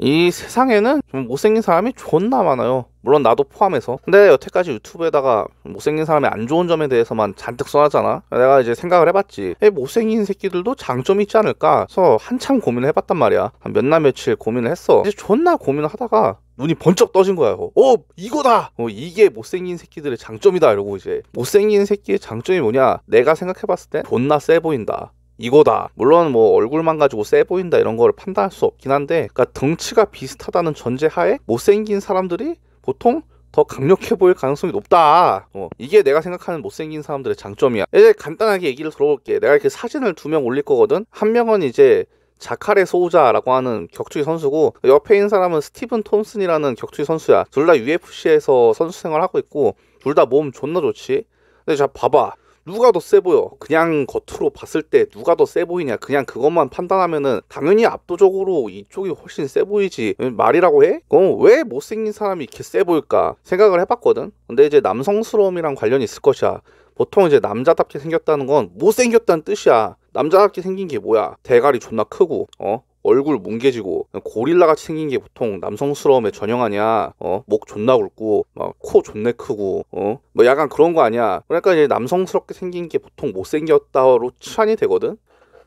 이 세상에는 좀 못생긴 사람이 존나 많아요. 물론 나도 포함해서. 근데 여태까지 유튜브에다가 못생긴 사람의 안 좋은 점에 대해서만 잔뜩 써놨잖아. 내가 이제 생각을 해봤지. 못생긴 새끼들도 장점이 있지 않을까? 그래서 한참 고민을 해봤단 말이야. 몇 날 며칠 고민을 했어. 이제 존나 고민을 하다가 눈이 번쩍 떠진 거야. 어, 이거다. 어, 이게 못생긴 새끼들의 장점이다. 이러고 이제 못생긴 새끼의 장점이 뭐냐? 내가 생각해봤을 때 존나 세 보인다. 이거다. 물론 뭐 얼굴만 가지고 세 보인다 이런 거를 판단할 수 없긴 한데 그러니까 덩치가 비슷하다는 전제하에 못생긴 사람들이 보통 더 강력해 보일 가능성이 높다. 어, 이게 내가 생각하는 못생긴 사람들의 장점이야. 이제 간단하게 얘기를 들어볼게. 내가 이렇게 사진을 두 명 올릴 거거든. 한 명은 이제 자카레 소우자라고 하는 격투기 선수고 옆에 있는 사람은 스티븐 톰슨이라는 격투기 선수야. 둘 다 UFC에서 선수 생활하고 있고 둘 다 몸 존나 좋지. 근데 자 봐봐. 누가 더 세 보여? 그냥 겉으로 봤을 때 누가 더 세 보이냐? 그냥 그것만 판단하면은 당연히 압도적으로 이쪽이 훨씬 세 보이지. 말이라고 해? 그럼 왜 못생긴 사람이 이렇게 세 보일까? 생각을 해봤거든? 근데 이제 남성스러움이랑 관련이 있을 것이야. 보통 이제 남자답게 생겼다는 건 못생겼다는 뜻이야. 남자답게 생긴 게 뭐야? 대가리 존나 크고, 어? 얼굴 뭉개지고 고릴라 같이 생긴 게 보통 남성스러움에 전형하냐 어 목 존나 굵고 막 코 존내 크고 어 뭐 약간 그런 거 아니야 그러니까 이제 남성스럽게 생긴 게 보통 못생겼다로 치환이 되거든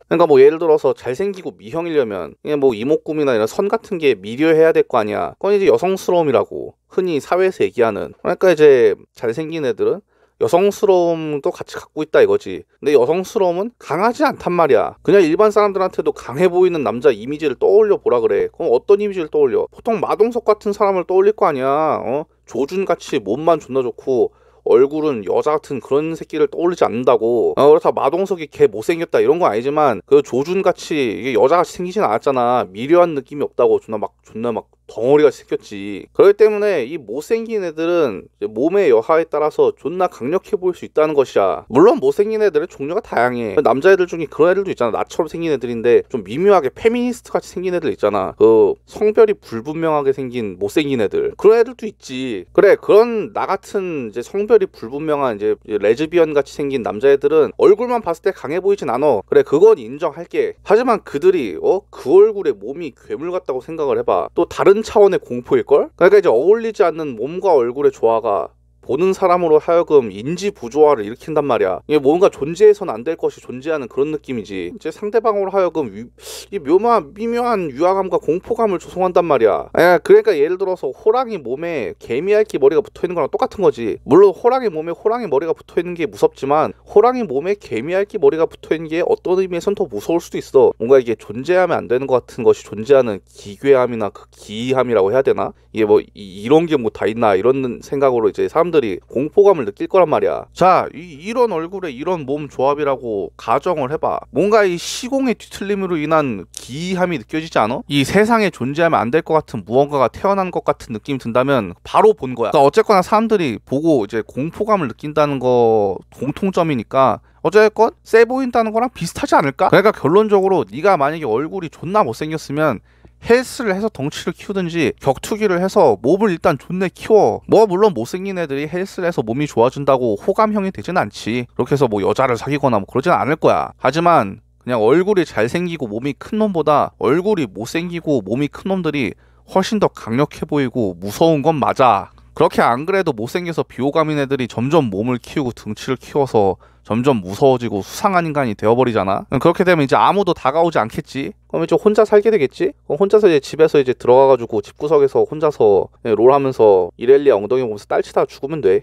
그러니까 뭐 예를 들어서 잘생기고 미형이려면 그냥 뭐 이목구비나 이런 선 같은 게 미려해야 될 거 아니야 그건 이제 여성스러움이라고 흔히 사회에서 얘기하는 그러니까 이제 잘생긴 애들은 여성스러움도 같이 갖고 있다 이거지. 근데 여성스러움은 강하지 않단 말이야. 그냥 일반 사람들한테도 강해 보이는 남자 이미지를 떠올려 보라 그래. 그럼 어떤 이미지를 떠올려? 보통 마동석 같은 사람을 떠올릴 거 아니야. 어? 조준같이 몸만 존나 좋고 얼굴은 여자 같은 그런 새끼를 떠올리지 않는다고 어, 그렇다 마동석이 개 못생겼다 이런 건 아니지만 그 조준같이 이게 여자같이 생기진 않았잖아 미려한 느낌이 없다고 존나 막 존나 막 덩어리가 생겼지. 그렇기 때문에 이 못생긴 애들은 몸의 여하에 따라서 존나 강력해 보일 수 있다는 것이야. 물론 못생긴 애들의 종류가 다양해. 남자애들 중에 그런 애들도 있잖아. 나처럼 생긴 애들인데 좀 미묘하게 페미니스트 같이 생긴 애들 있잖아. 그 성별이 불분명하게 생긴 못생긴 애들. 그런 애들도 있지. 그래 그런 나 같은 이제 성별이 불분명한 이제 레즈비언 같이 생긴 남자애들은 얼굴만 봤을 때 강해 보이진 않어. 그래 그건 인정할게. 하지만 그들이 어그 얼굴에 몸이 괴물 같다고 생각을 해봐. 또 다른 게임 차원의 공포일걸? 그러니까 이제 어울리지 않는 몸과 얼굴의 조화가 보는 사람으로 하여금 인지 부조화를 일으킨단 말이야. 이게 뭔가 존재해선 안될 것이 존재하는 그런 느낌이지. 이제 상대방으로 하여금 위, 이 묘한 미묘한 유아감과 공포감을 조성한단 말이야. 에, 예, 그러니까 예를 들어서 호랑이 몸에 개미알기 머리가 붙어 있는 거랑 똑같은 거지. 물론 호랑이 몸에 호랑이 머리가 붙어 있는 게 무섭지만 호랑이 몸에 개미알기 머리가 붙어 있는 게 어떤 의미에선 더 무서울 수도 있어. 뭔가 이게 존재하면 안 되는 것 같은 것이 존재하는 기괴함이나 그 기이함이라고 해야 되나? 이게 뭐 이, 이런 게 뭐 다 있나 이런 생각으로 이제 사람들 사람들이 공포감을 느낄 거란 말이야. 자, 이, 런 얼굴에 이런 몸 조합이라고 가정을 해봐. 뭔가 이 시공의 뒤틀림으로 인한 기이함이 느껴지지 않아? 이 세상에 존재하면 안 될 것 같은 무언가가 태어난 것 같은 느낌이 든다면 바로 본 거야. 그러니까 어쨌거나 사람들이 보고 이제 공포감을 느낀다는 거 공통점이니까 어쨌건 세 보인다는 거랑 비슷하지 않을까? 그러니까 결론적으로 네가 만약에 얼굴이 존나 못생겼으면 헬스를 해서 덩치를 키우든지 격투기를 해서 몸을 일단 존내 키워 뭐 물론 못생긴 애들이 헬스를 해서 몸이 좋아진다고 호감형이 되진 않지 그렇게 해서 뭐 여자를 사귀거나 뭐 그러진 않을 거야 하지만 그냥 얼굴이 잘생기고 몸이 큰 놈보다 얼굴이 못생기고 몸이 큰 놈들이 훨씬 더 강력해 보이고 무서운 건 맞아 그렇게 안 그래도 못생겨서 비호감인 애들이 점점 몸을 키우고 등치를 키워서 점점 무서워지고 수상한 인간이 되어버리잖아 그렇게 되면 이제 아무도 다가오지 않겠지 그럼 이제 혼자 살게 되겠지? 그럼 혼자서 이제 집에서 이제 들어가가지고 집구석에서 혼자서 예, 롤하면서 이렐리아 엉덩이 보면서 딸치다 죽으면 돼.